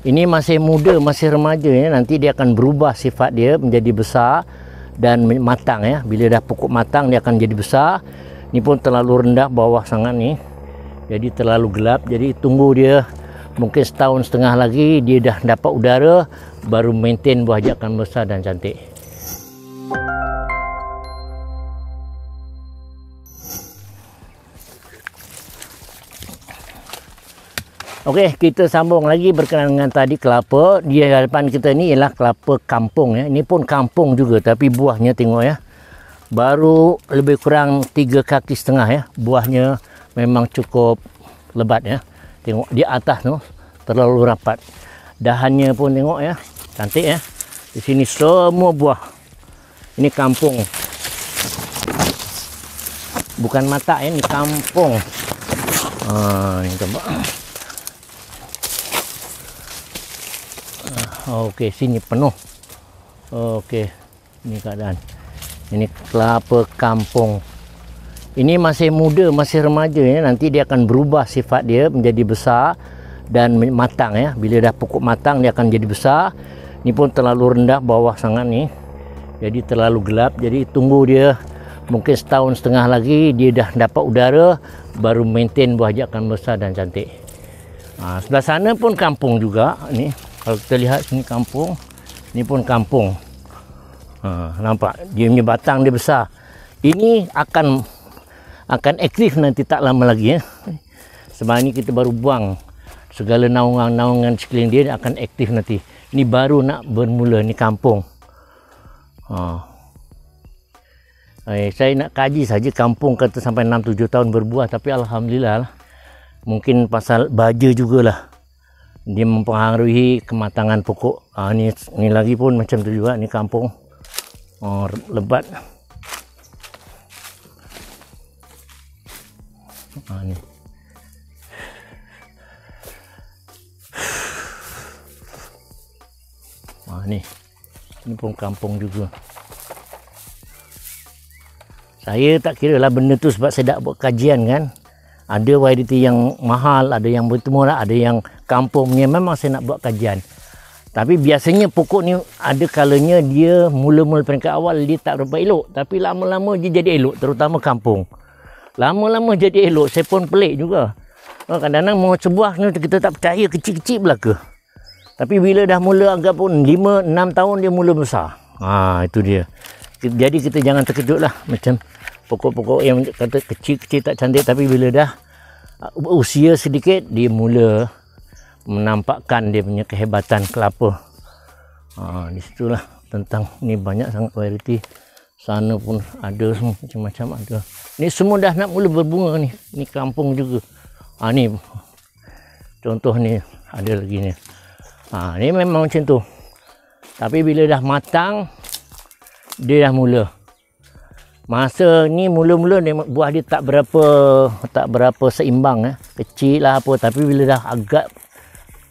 Ini masih muda, masih remaja ya. Nanti dia akan berubah sifat dia menjadi besar dan matang ya. Bila dah pokok matang dia akan jadi besar. Ini pun terlalu rendah bawah sangat ni. Jadi terlalu gelap. Jadi tunggu dia mungkin setahun setengah lagi dia dah dapat udara baru maintain buah dia akan besar dan cantik. Okey, kita sambung lagi berkenaan dengan tadi kelapa. Di hadapan kita ni ialah kelapa kampung ya. Ini pun kampung juga tapi buahnya tengok ya. Baru lebih kurang 3 kaki setengah ya. Buahnya memang cukup lebat ya. Tengok di atas tu terlalu rapat. Dahannya pun tengok ya. Cantik ya. Di sini semua buah. Ini kampung. Bukan mata ya, ini kampung. Ah, ini tempat. Okey, sini penuh. Okey, ini keadaan. Ini kelapa kampung. Ini masih muda, masih remaja ya. Nanti dia akan berubah sifat dia menjadi besar dan matang ya. Bila dah pokok matang dia akan jadi besar. Ini pun terlalu rendah bawah sangat ni. Jadi terlalu gelap. Jadi tunggu dia mungkin setahun setengah lagi dia dah dapat udara baru maintain buah dia akan besar dan cantik. Ha, sebelah sana pun kampung juga ni kalau kita lihat sini kampung ini pun kampung ha, nampak dia punya batang dia besar ini akan akan aktif nanti tak lama lagi ya. sebab ini kita baru buang segala naungan-naungan sekeliling dia akan aktif nanti ini baru nak bermula ini kampung ha. Eh, saya nak kaji saja kampung kata sampai 6-7 tahun berbuah tapi Alhamdulillah lah. mungkin pasal baja jugalah dia mempengaruhi kematangan pokok. Ha, ni, ni lagi pun macam tu juga. Ni kampung oh, lebat. Ha, ni. Ha, ni. Ni pun kampung juga. Saya tak kira lah benda tu sebab saya dah buat kajian kan ada variety yang mahal, ada yang bertemurah, ada yang kampungnya memang saya nak buat kajian. Tapi biasanya pokok ni ada kalanya dia mula-mula peringkat awal dia tak rupa elok. Tapi lama-lama dia jadi elok terutama kampung. Lama-lama jadi elok saya pun pelik juga. Oh, kadang-kadang mau sebuah ni kita tak percaya kecil-kecil belaka. Tapi bila dah mula agak pun 5-6 tahun dia mula besar. Ha, itu dia. Jadi kita jangan terkejut lah macam pokok-pokok yang kata kecil-kecil tak cantik tapi bila dah uh, usia sedikit dia mula menampakkan dia punya kehebatan kelapa. Ha, di lah tentang ni banyak sangat variety sana pun ada semua macam-macam ada. Ni semua dah nak mula berbunga ni. Ni kampung juga. Ha, ni contoh ni ada lagi ni. Ha, ni memang macam tu. Tapi bila dah matang dia dah mula Masa ni mula-mula ni buah dia tak berapa tak berapa seimbang eh. Kecil lah apa tapi bila dah agak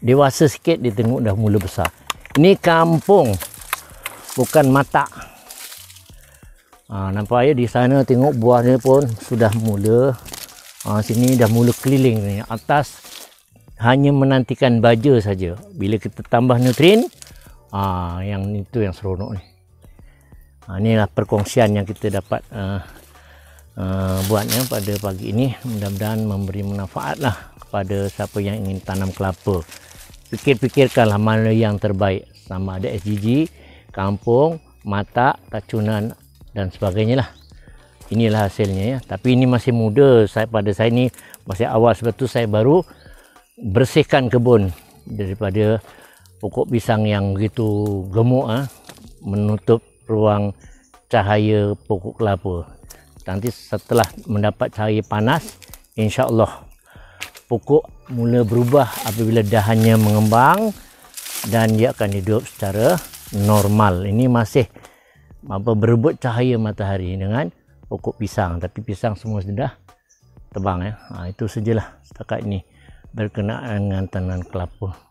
dewasa sikit dia tengok dah mula besar. Ini kampung bukan mata. Ha, nampak ya di sana tengok buah dia pun sudah mula ha, sini dah mula keliling ni atas hanya menantikan baja saja. Bila kita tambah nutrien ha, yang itu yang seronok ni. Ha, inilah perkongsian yang kita dapat uh, eh, uh, eh, buat ya pada pagi ini mudah-mudahan memberi manfaatlah kepada siapa yang ingin tanam kelapa Pikir-pikirkanlah mana yang terbaik sama ada SGG kampung mata racunan dan sebagainya lah inilah hasilnya ya tapi ini masih muda saya pada saya ini masih awal sebab tu saya baru bersihkan kebun daripada pokok pisang yang begitu gemuk ha, menutup ruang cahaya pokok kelapa. Nanti setelah mendapat cahaya panas, insya-Allah pokok mula berubah apabila dahannya mengembang dan dia akan hidup secara normal. Ini masih apa berebut cahaya matahari dengan pokok pisang tapi pisang semua sudah tebang ya. Ha, itu sajalah setakat ini berkenaan dengan tanaman kelapa.